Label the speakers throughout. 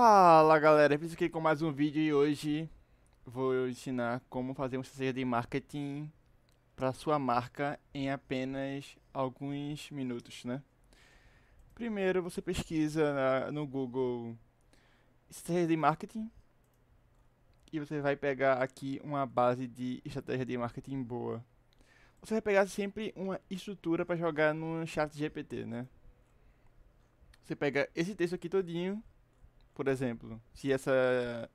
Speaker 1: Fala galera, eu aqui com mais um vídeo e hoje vou ensinar como fazer uma estratégia de marketing para sua marca em apenas alguns minutos, né? Primeiro você pesquisa na, no Google estratégia de marketing e você vai pegar aqui uma base de estratégia de marketing boa. Você vai pegar sempre uma estrutura para jogar no chat GPT, né? Você pega esse texto aqui todinho por exemplo, se essa.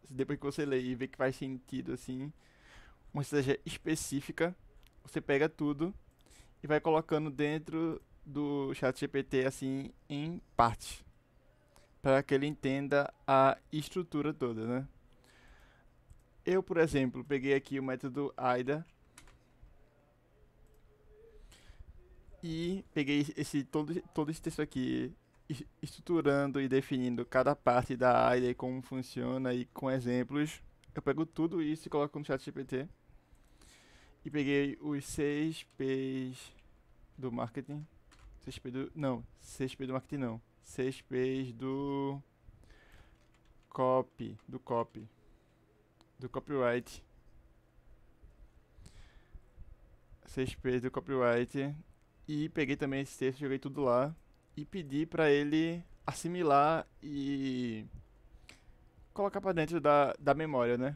Speaker 1: Se depois que você lê e vê que faz sentido assim, uma estratégia específica, você pega tudo e vai colocando dentro do chat GPT assim em partes para que ele entenda a estrutura toda, né? Eu, por exemplo, peguei aqui o método AIDA e peguei esse todo todo esse texto aqui estruturando e definindo cada parte da área e como funciona e com exemplos, eu pego tudo isso e coloco no chat GPT. E peguei os 6 P's do marketing. 6P do. Não, 6P do marketing não. 6P's do. Copy. Do copy. Do copyright. 6P's do copyright. E peguei também esse texto, joguei tudo lá e pedir para ele assimilar e colocar para dentro da, da memória, né?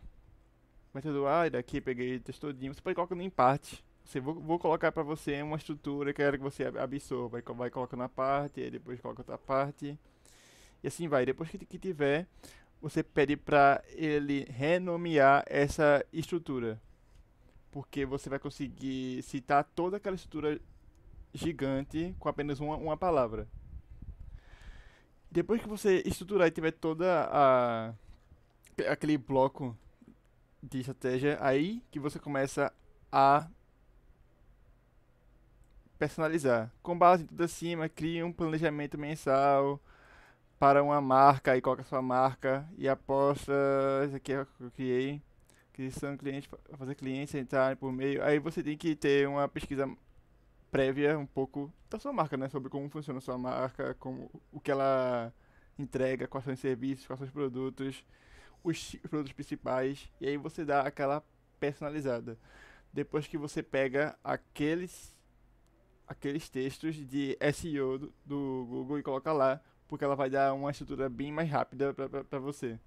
Speaker 1: Método, ah, daqui peguei textodinho, você pode colocar em parte. Você, vou, vou colocar para você uma estrutura que eu quero que você absorva, vai, vai colocando a parte, aí depois coloca outra parte. E assim vai, depois que, que tiver, você pede para ele renomear essa estrutura. Porque você vai conseguir citar toda aquela estrutura gigante com apenas uma, uma palavra. Depois que você estruturar e tiver toda a aquele bloco de estratégia, aí que você começa a personalizar. Com base em tudo acima, cria um planejamento mensal para uma marca e coloca sua marca e aposta. Isso aqui é o que eu criei. Que são clientes, fazer clientes entrarem por meio. Aí você tem que ter uma pesquisa prévia um pouco da sua marca, né? Sobre como funciona a sua marca, como o que ela entrega, quais são os serviços, quais são os produtos, os, produtos principais, e aí você dá aquela personalizada. Depois que você pega aqueles aqueles textos de SEO do, do Google e coloca lá, porque ela vai dar uma estrutura bem mais rápida para você.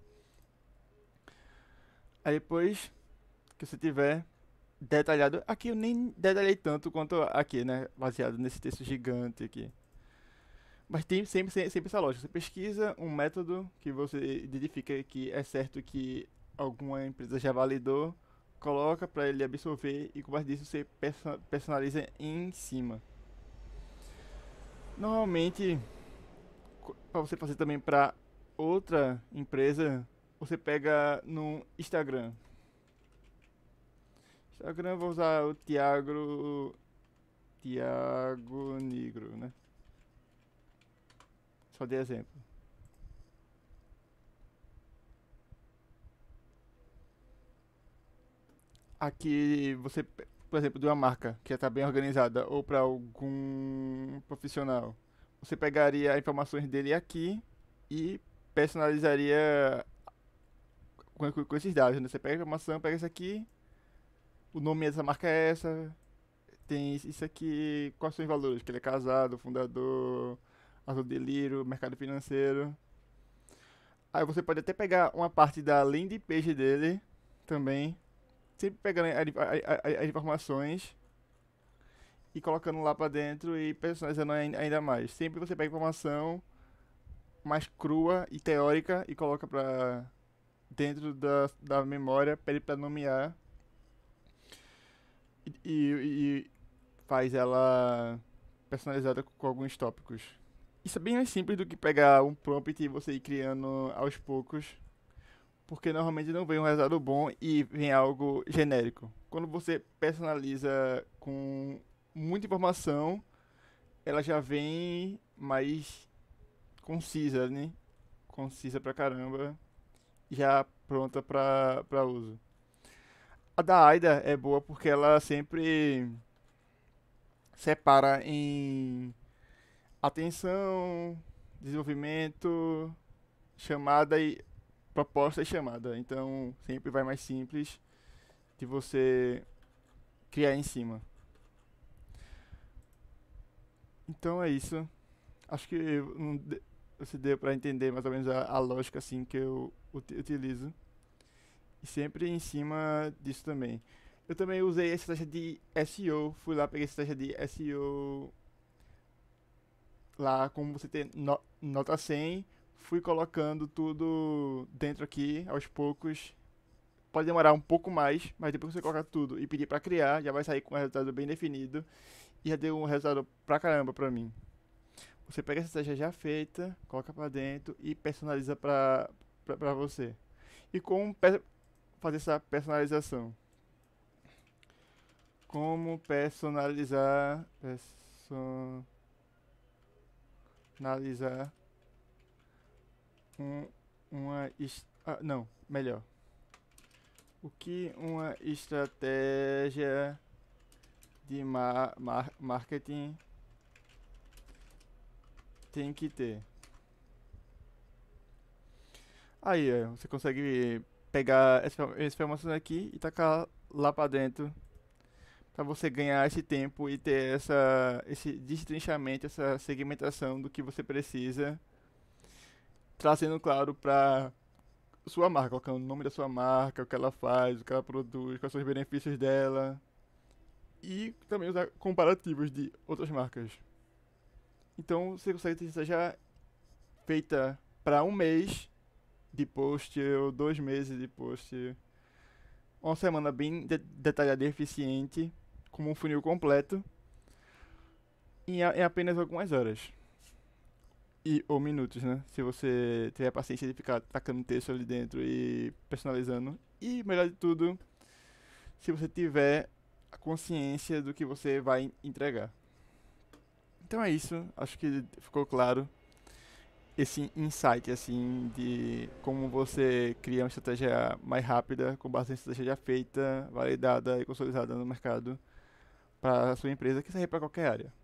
Speaker 1: Aí depois que você tiver detalhado. Aqui eu nem detalhei tanto quanto aqui, né? Baseado nesse texto gigante aqui. Mas tem sempre, sempre, sempre essa lógica. Você pesquisa um método que você identifica que é certo que alguma empresa já validou, coloca para ele absorver e com base disso você personaliza em cima. Normalmente, para você fazer também para outra empresa, você pega no Instagram. Só que não vou usar o Tiago... Tiago Negro, né? Só de exemplo. Aqui você, por exemplo, de uma marca que está bem organizada ou para algum profissional, você pegaria as informações dele aqui e personalizaria com, com esses dados. Né? Você pega a informação, pega isso aqui o nome dessa marca é essa, tem isso aqui, quais são os valores? Que ele é casado, fundador, azul delírio, mercado financeiro. Aí você pode até pegar uma parte da landing page dele também, sempre pegando as informações e colocando lá para dentro e personalizando ainda mais. Sempre você pega informação mais crua e teórica e coloca para dentro da, da memória, pede para nomear e, e faz ela personalizada com alguns tópicos. Isso é bem mais simples do que pegar um prompt e você ir criando aos poucos, porque normalmente não vem um resultado bom e vem algo genérico. Quando você personaliza com muita informação, ela já vem mais concisa, né? Concisa pra caramba, já pronta pra, pra uso. A da Aida é boa porque ela sempre separa em atenção, desenvolvimento, chamada e proposta e chamada. Então sempre vai mais simples de você criar em cima. Então é isso. Acho que você deu para entender mais ou menos a, a lógica assim que eu utilizo. E sempre em cima disso também. Eu também usei essa taxa de SEO. Fui lá, peguei essa taxa de SEO. Lá, como você tem no, nota 100, fui colocando tudo dentro aqui aos poucos. Pode demorar um pouco mais, mas depois que você colocar tudo e pedir para criar, já vai sair com um resultado bem definido. E já deu um resultado pra caramba pra mim. Você pega essa taxa já feita, coloca para dentro e personaliza pra, pra, pra você. E com fazer essa personalização. Como personalizar... Personalizar... Um, uma... Ah, não, melhor. O que uma estratégia de ma mar marketing tem que ter? Aí, é, você consegue pegar esse informação aqui e tacar lá para dentro para você ganhar esse tempo e ter essa esse destrinchamento, essa segmentação do que você precisa, trazendo claro para sua marca, colocando o nome da sua marca, o que ela faz, o que ela produz, quais são os benefícios dela e também usar comparativos de outras marcas. Então você consegue ter essa já feita para um mês de post, ou dois meses de post. Uma semana bem de detalhada e eficiente, como um funil completo, em, em apenas algumas horas. E, ou minutos, né? Se você tiver a paciência de ficar tacando texto ali dentro e personalizando. E, melhor de tudo, se você tiver a consciência do que você vai entregar. Então é isso, acho que ficou claro esse insight, assim, de como você cria uma estratégia mais rápida, com base em estratégia já feita, validada e consolidada no mercado para a sua empresa, que serve para qualquer área.